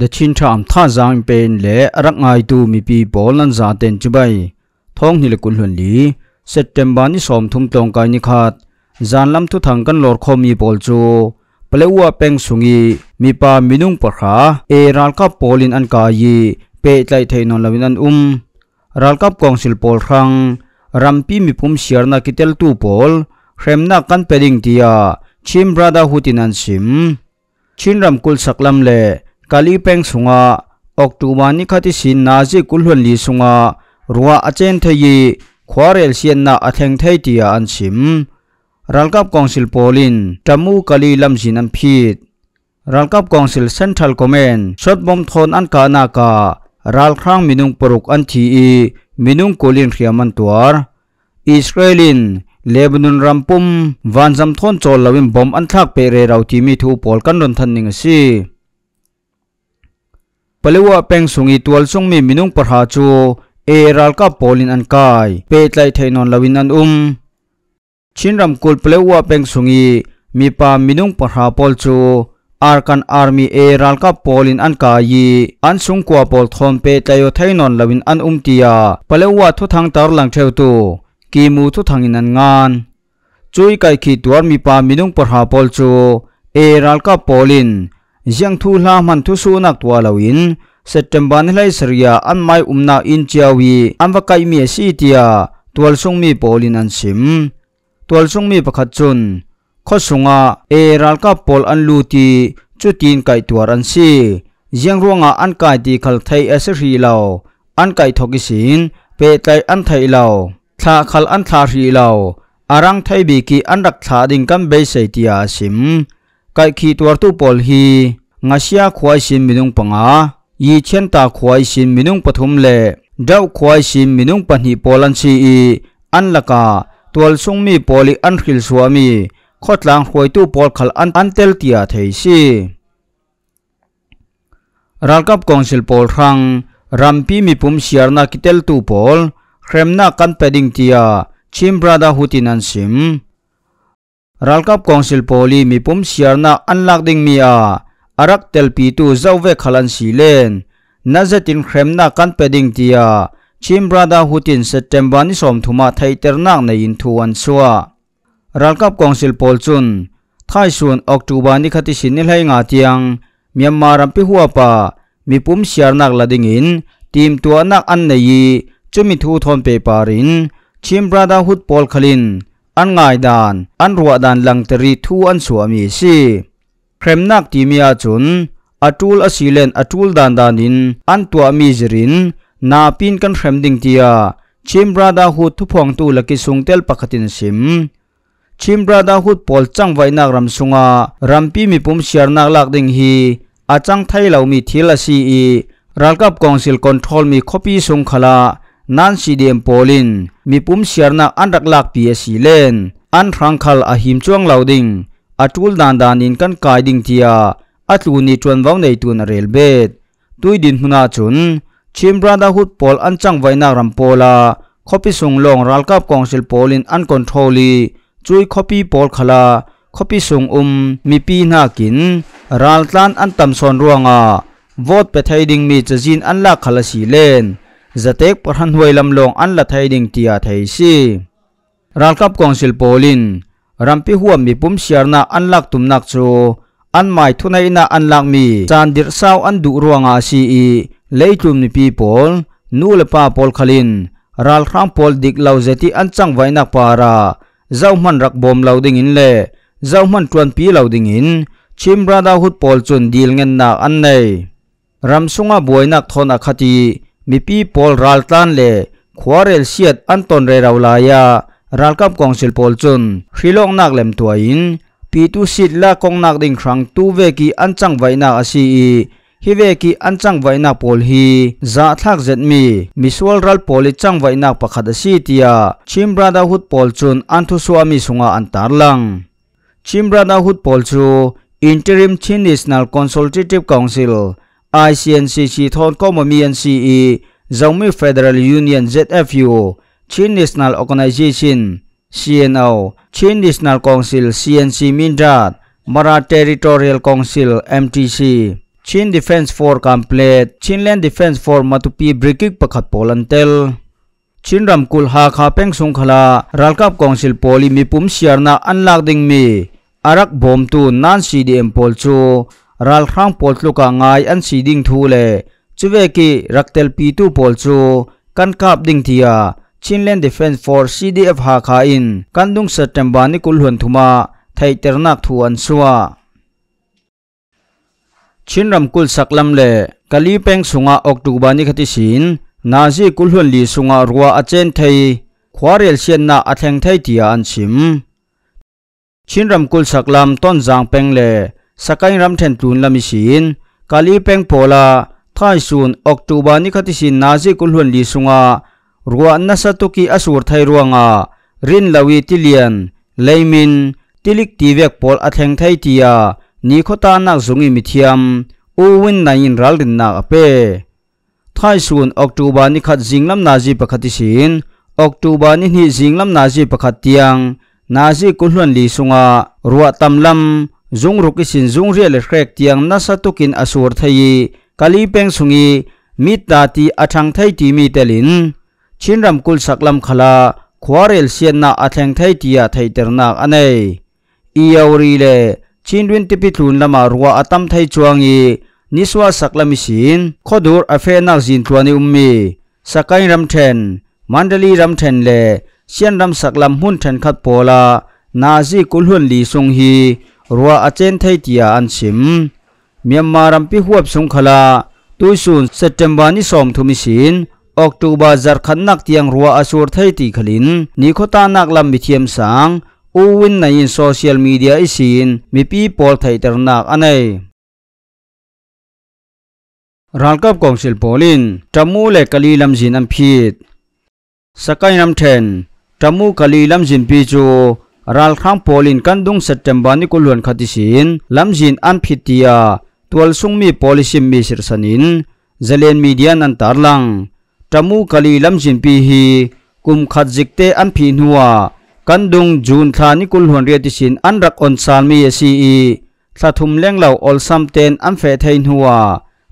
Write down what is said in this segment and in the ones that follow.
ดชินชามท่าจางเป็นเละรักไงตูมีปีบอลันซาเต็นจุบยท้องนี่ละกุลหนลีเซตเตมบานี่สอมทุ่มตรงกายนิขาดจานลำทุทังกันหลอดคมีบอลจูเปลวัวเป็งสุงีมีปามินุงปะขาเอรัลกับบอลินอันกายีเปดใจเทนนลวินันอุมรัลกับกองสิลบอลครังรัมพีมีพุ่มเสียร์นักกิเตลตูบอลเขมนักกันเปดิงตียชิมบราดาหุตินันซิมชินรัมกุลสักลำเลกาลีเพ่งสุงาออกตูวานิคัติสินนาจิกุลวนลีสุงารัวอาเจนทยีขวารเรลเซียนนาอัทงไทยตียอันชิมรัลกับกองสิลโปลินจำมูกาลีลำจินันพีดรัลกับกองสิลเซนทัลคอมเมนชดบอมทอนอันกานาการัลครั้งมินุงปรุกอันทีอีมินุงโกลินเรียมันตัวอิสราเอลินเลบานอนรัมปุมวันจำทอนโจลลวิมบอมอันทักเปเรราวทีมีทูปอลกันรนนทันหนิงซีปลวเป็งสุงอีตัวสุงมีมินุงปะหาจูเอรัลกับปอลินอันกายเปิดไหลเทนอนลวินันอุมชินรำกุลปลวเป็งสุงอีมีปามินุงปะหาปอลจูอาร์คันอาร์มีเอรัลกับปอลินอันกายอันสุงกัวปอลทอนเปิดไหลเทนอนลวินอันอุมติยาเปลวทุทังตารลังเทวตูกีมูทุทางอินันงานจุยไกขีตัวมีปามินุงปะหาปอลจูเอรัลกับปอลินยังทูลามันทุสูนักตัวเลวินเซตเทมบันเลยสรียอันไม่อุมนาอินเจวีอันว่กใครมียสีเตียตัวลงมีโพลินันซิมตัวลงมีประคัจุนข้อสงะเอรัลกับโพลอันลูตีจุดินไก่ตัวอันซียังร่วงอันไก่ตีขัลไทยเอสรีเลาอันไก่ทกิสินเปไกอันไทยเลาทาขัลอันทารีเลาอารังไทยบีกีอันรักทาดิงกันเบสเตียซิมกายขีตัวตู้ปอลฮีงาเสียควายชินมินุงปังอายีเชนตาควายชินมินุงปฐุมเล่เดาควายชินมินุงปันฮีปอลันซีอันลักาตัวสุงมีปอลีอันขิลสวามีขดลางควายตู้ปอลขลันอันเตลเตียเทียซีรักกับกองสซลปอลครังรัมพีมีปุ่มเสียร์นักเตลตู้ปอลเคมนักกันเปดิงเตียชิมบราดาฮุตินันซิมรัลกับกองสิลปอลีมีปุ่มเสียนาอันลักดิ่งมีอาอรักเตลปีตูเจ้าเวขลันสีเลนนั่นจะตินเขรมนากันเปดิ่งเดีาชิมบราดาฮุตินเซตเตมบานิสอมทุมาไทเตอร์นักในอินทวันสัวรัลกับกองสิลปอลจุนท้ายส่วนออกตุบานิคติสินิไลงาทียงมีมารัมพิหัวปามีปุ่มเสียนัาลักดิ่งอินทีมตัวนักอันในยีจะมีทูทอนเปปาริน ชิมบราดาฮุตปอลคลินอันง่ายดานอันรัวดานลังตรีทูอันสวมีสิเครมนักที่มีอาจุนอาจูลอาศิเลนอาจูลดานดานินอันตัวมีจรินนาปินกันเครมดิงเตียชิมราดาหุดทุพองตูลกิสุงเตลปกตินสิมชิมราดาหุดปอลจังไวนักรำสุงารำพปีมีปุ่มเชียนักลักดิงฮีอาจังไทยเหล่ามีทีละซีอีรัลกับกองสิลคอนโทรลมีคอปีสุงขลา nan si dem polin mi pum siarna an rak lak pi si len an thrang khal a him chuang lo ding atul dan dan in kan kai ding tia atlu ni chuan vau nei tun rel bet tui din huna chun chim brotherhood pol an chang waina ram pola khopi sung long ral kap council pol in an controli chui khopi pol khala khopi sung um mi pi na kin ral tlan an tam son ruanga vote pe thaiding mi chajin an la khala si len zatek parhan huai lam long an la thai ding tia thai si ral kap council polin rampi huam mi pum siarna an lak tum nak chu an mai thunai na an lak mi chan dir saw an du ruanga si i leitum ni people nu le pa pol khalin ral khram pol dik lau zeti an chang vai nak para zau man rak bom lau ding in le zau man tuan pi lau ding in chim brada hut pol chun dil ngen na an nei ram sunga boinak thon akhati mipi pol ral tan le khwarel siat anton re rawlaya ralkam kongsil pol chun hrilong nak lem tuain pitu sit la kong nak ding khrang tu ve ki anchang vaina asi i hi ve ki anchang vaina pol hi za thak zet mi miswal ral pol i chang vaina pakhat asi tia chim brotherhood pol chun anthu swami sunga antar lang chim brotherhood pol chu interim chin national consultative council ICNCC thon ko mo MNCE Zomi Federal Union ZFU Chin National Organization CNO Chin National Council CNC Mindrat Mara Territorial Council MTC Chin Defense Force Complete Chin Land Defense Force Matupi Brikik Pakhat Polantel Chin Ramkul Ha Kha Peng Sungkhala Ralkap Council Poli Mipum Siarna Anlak Ding Mi Arak Bom Tu Nan CDM Pol Chu รัลข้งปอลลูกางายอันสีดิ่งทูเลจูเวกีรักเตลปีตูปอลจูกันกาบดิ่งทียชินเลนดิเฟนฟอร์ซีดีเอฟฮาคาอินกันดุงเซตเมบานิกุลหวนทุมา ไทยเตอร์นักทูอันสวชินรำกุลสักลำเลกาลีเปงสุงาออกตุบานิคติสิน นาซีกุลหวนลีสุงารัวอาเจนไทยควาเรลเซียนนาอัตแทงไทยทียาอันชิม ชินรำกุลสักลำต้นจางเปงเลสกายรัมเทนตูนลามิชินกาลีเปงโพลาท้ายสูนออกตุบานิคติสินนาจิกุลฮุนลีสุงารัวนัสตุกีอสูรไทยรัวงารินลาวีติเลียนเลมินติลิกตีเวกโพลอัทงไทยตียานิโคตานักสุงิมิเทียมอูวินนายินรัลดินนาเปท้ายสูนออกตุบานิคัดจิงลำนาจิปคติสิน ออกตุบานิฮิจิงลำนาจิปคติยังนาจิกุลฮุนลีสุงารัวตำลำจงรุกสินจงเรียลเครกเตียงนัสตุกินอสูรไทยกาลีเป็งสุงีมิตดาทีอัจฉริยทีมีเตลินชินรำกุลสักลำขลาควาเรลเซียนนาอัจฉริยะที่อาไทยเดินนักอันใดอียาวรีเลชินวินติปิทุนละมารัวอัตมไทยจวงีนิสวาสักลำมิสินขอดูอเฟนักจินตัวนิอุมมีสกายรำเทนมันเดลีรำเทนเลเซียนรำสักลำหุ่นเทนขัดโปลานาซีกุลหุ่นลีสุงฮีรัวอาเจนไทยดียอันสิม เมียนมารัมพิหัวสงขลาตุยสุนเซตเทมบานิสอมทุมิสินออกตุบาจารขันนักเตียงรัวอาสูรไทยตีขลินนิโคตานักลำมิเทียมสังอูวินในโซเชียลมีเดียอิสินมีปีโอลไทยตรนักอันไอรัลกับกองสิลโปลินจมูเลกลีลำจินอันพีดสกายนำเทนจมูกลีลำจินปีจูรัลข้างโพลินกันดุงเซตเมบานิกุลวนคดิสินลำจินอันพิตยาตัวสุงมีโพลิซิมมีสิรสนินเจเลนมีเดียนันตารลังจมูกลีลำจินพีฮีกุมขัดจิกเตอันพีนัวกันดุงจูนทานิกุลวนเรียดิสินอันรักอนซานมีเอซีสะทุมเล้งเหล่าอลซัมเตนอันเฟทินนัว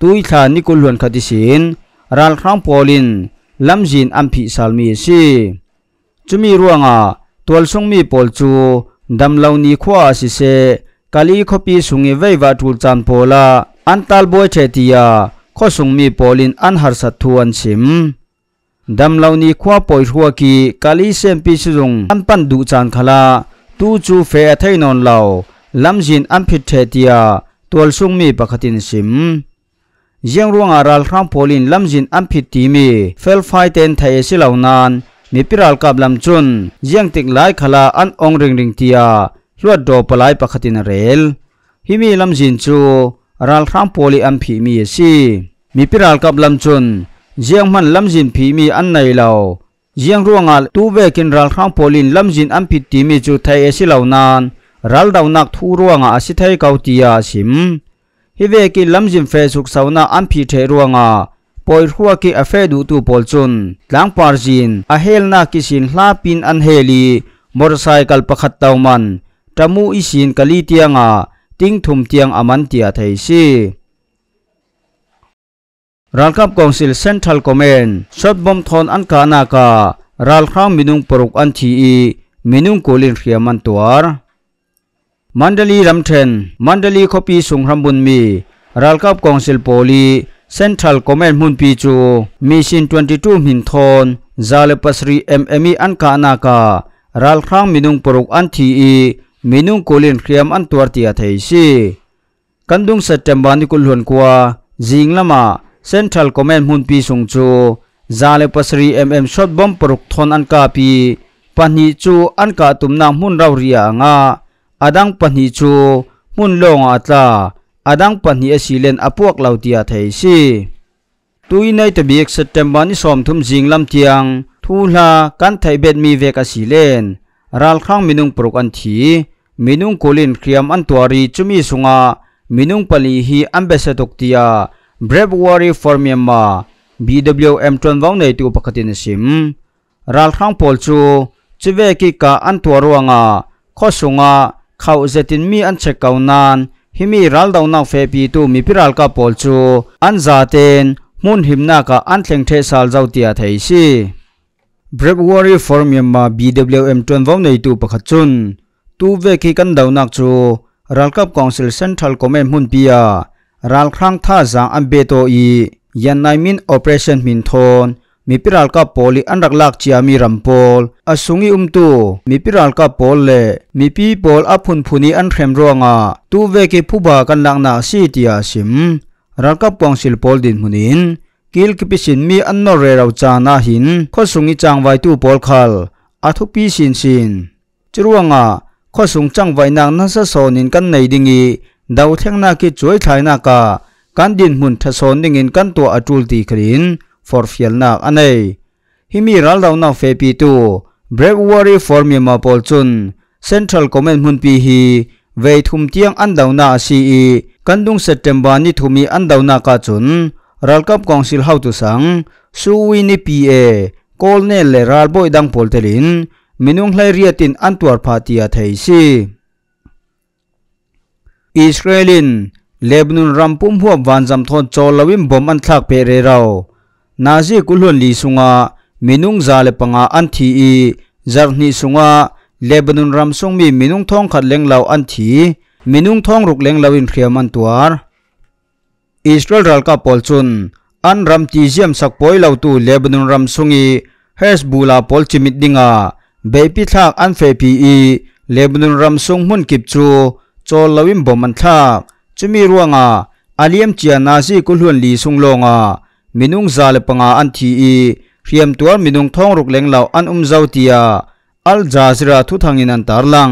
ตุยทานิกุลวนคดิสินรัลข้างโพลินลำจินอันพีซาลมีเอซีจะมีรัวงอ่ะตัวสุ่งมีปอลจูดัมล่านี้ข้าสิเซกาลีขปีสุ่งไว้ว่าทูลจันโพลาอันตัลบวยเชตียาข้อสุ่งมีปอลินอันหัสทวนชิมดัมล่านี้ข้าปอยหัวกีกาลีเซมปีสุ่งอันปันดูจันขลาตูจูเฟอทยนอนลาวลำจินอันพิดเชตียาตัวสุ่งมีปกตินชิมยังร่วงอารัลครั้งปอลินลำจินอันพิดทีมี เฟลไฟเตนไทยสิลาวนันมีพิรัลกับลำจุนยังติดลายขลาอันองริงริงเตียลวดโดปลายปกตินเรลฮิมีลำจินจูรัลทรัมโพลีอันพีมีซีมีพิรัลกับลำจุนยังมันลำจินพีมีอันไหนเล่ายังร่วงอัลตูเวกินรัลทรัมโพลีลำจินอันพีตีมีจูไทยเอซิเล่านานรัลดาวนักทูร่วงอัลสิไทยเกาตียาสิมฮิเวกินลำจินเฟซุกสาวนาอันพีเทร่วงอัลอยหัวกีอาเฟดูตูปอลจุนหลังปาร์จินอาเฮลนาคิสินลาปินอันเฮลีมอเตอร์ไซคัลปะขัดตามันตะมูอิสินกะลีเตียงะติ้งทุ่มเตียงอามันเตียไทยซีรัลคับกองสิลเซนทรัลคอมเมนต์ชดบอมทอนอันกานาการัลคางมินุงปรุกอันทีอีมินุงกุลินเรียมันตัวร์มันเดลีรัมเทนมันเดลีคอปีสุงรัมบุนมีรัลคับกองสิลโปลี Central Comment mun pi chu Mission 22 min thon zale pasri MME an ka na ka ral khrang minung poruk an thi i minung kolin khriam an tuar tia thei si kandung September ni kul hon kwa jinglama Central Comment mun pi sung chu zale pasri MM shot bomb poruk thon an ka pi pani chu an ka tumna mun raw ria nga adang pani chu mun longa atla อดังปัญญาสิเลนอพวกเหล่าเดียไทยซีตุยในตบีกสเตมบานิสอมทุมจิงลำเทียงทูลากันไทยเบ็ดมีเวกสิเลนรัลครั้งมินุงปรุกอันทีมินุงกุลินเคลียมอันตัวรีจุมีสุงามินุงปลีฮีอันเบสตุกเตียเบรบวารีฟอร์มีมา BWM ทรอนวังในตัวปกตินิสิมรัลครั้งพอลจูจิเวกิกาอันตัวรวงาข้อสุงาเขาจะตินมีอันเชกคเอานานฮิมีรัลดาวนาฟเฟปีตูมีพิรัลกับปอลจูอันซาเตนมุนฮิมนาคาอันเซงเทสัลจาวติอาเทยซีบริบวอรีฟอร์มยมมาบีดับเบิลเอ็มทเวนวอนในตูปะขจุนตูเวกิกันดาวนักจูรัลกับกองสิลเซนทัลคอมเมน์มุนปีารัลครั้งท่าจังอันเบโตอียันนายมินโอเปเรชั่นมินทอนมีพิรัลกาโพลีอันรักลักจียมีรัมโพลอาสุงีอุมตูมีพิรัลกาโพลเลมีพีโพลอพุนพุนีอันเ้มรวงาตูเวกิผู้บากันลังนาสีี่อาสิมรักกาปวงสิลโพลดินมุนินกิลกิปิสินมีอันนเรเราจานาหินข้อสุงีจางไวตูโพลคัลอาทุพีสินสินจรวงาข้อสุงจังไวนางนั้นสะสนินกันในดิงีดาวเทงนาคิจวยไทยนากาการดินมุนทะสนดิงินกันตัวอาจูลตีคริน forfialnak anei himi raldawnang fe pi tu breakwari formima pawl chun central comment hmun pi hi vei thum tiang an dawna a si i kandung september ni thumi an dawna ka chun ralkap council how tu sang suwi ni pa kol ne le ral boi dang pol telin minung hlai riatin an tuar phatia thei si israelin lebnun rampum huap wanjam thon chol lawim bom an thlak pe re rao nazi kulhun li sunga minung zale panga anthi i zarni sunga lebanon ramsung mi minung thong khat lenglaw anthi minung thong ruk lenglaw in khriam an tuar israel ral ka polchun an ram ti jiam sak poi law tu lebanon ramsung i hezbollah pol chimit dinga bepi thak an fe pi i lebanon ramsung hun kip chu chol lawim bom an thak chumi ruanga aliam chia nazi kulhun li sunglonga มินุงซาเลปงาอันทีอีเรียมตัวมินุงท้องรุกเลงเหล่าอันอุ้มเจ้าเตียอัลจาซิราทุทังอินันตาร์ลัง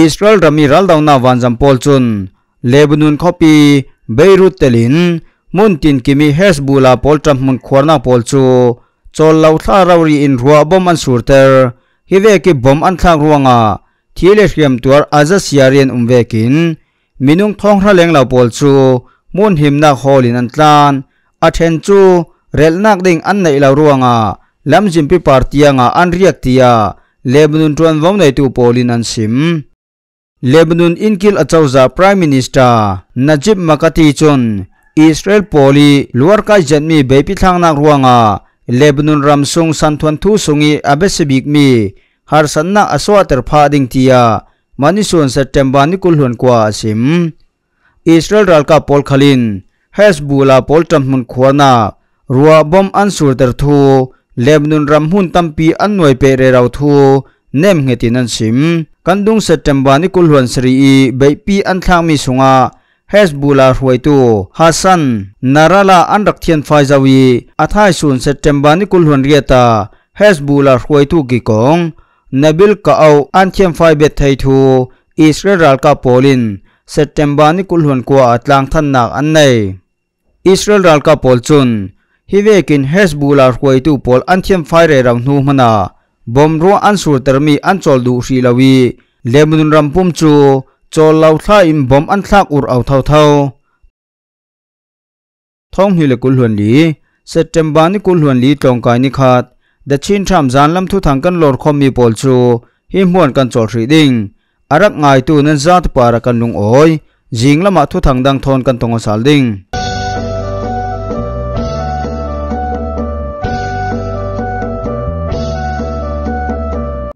อิสราเอลรามีรัลดาวนาวันจัมพอลจุนเลบุนูนคอปีเบรุตเตลินมุนตินกิมีเฮสบูลาพอลทรัมมุนควอนาพอลจูจอลลาวทาราวรีอินรัวบอมันสูร์เตอร์ฮิเวกิบอมอันทางรัวงาที่เลสเรียมตัวอาจจะเสียเรียนอุ้มเวกินมินุงท้องระเลงเหล่าพอลจูมุนหิมนาฮอลินันตานอาเทนจูเรลนักดิ่งอันไหนเรารัวงา่ะลำจิมพีปาร์ตียงาอันเรียกตียเลบนุนจวนวอมในตูโปลินันซิมเลบนุนอินกิลอาจาวซา p r i มินิสเตอร์นาจิบมักตีจนอิสราเอลโปลีลว์กาจันมีเบปิทางนักรัวงาเลบนุนรัมซุงสันทวนทูซุงอีอเบสบิกมีฮาร์สันนักอสวาเตอร์พาดิ่งตียมันิส่นเซตเทมบานิคุลฮุนกว่าซิมอิสราเอลรัลกาโปลคลิน Hezbollah poltram hun khona rua bom an sur ter thu Lebanon ram hun tampi an noi pe re rau thu nem ngetin an sim kandung September ni kulhuan sri i beipi an thlang mi sunga Hezbollah huai tu Hassan Narala an rakthian faizawi athai sun September ni kulhuan riata Hezbollah huai tu ki kong Nabil Kaau an thiam fai bet thai thu Israel ka polin September ni kulhuan kwa atlang than nak an nei อิสราเอลกับปอลจุนฮิเวกินเฮสบูลาร์ควยตูปอลอันเทียมไฟเรรังนูมนาบอมรัวอันสูตรมีอันจอลดูสีลาวีเลมุนรัมพุมจูจอลลาวท่าอินบอมอันทากอุรเอาเท่าเท่าท้องฮิเลกุลหวนลีเซตเทมบานิกุลหวนลีตรงกายนิขาดดัชินทามจานลำทุทางกันหลอดคอมมีปอลจูฮิมฮวนกันจอดสีดิงอารักง่ายตูนันซาตปารักันลุงโอยจิงละมาทุทางดังทอนกันตรงอสาลดิง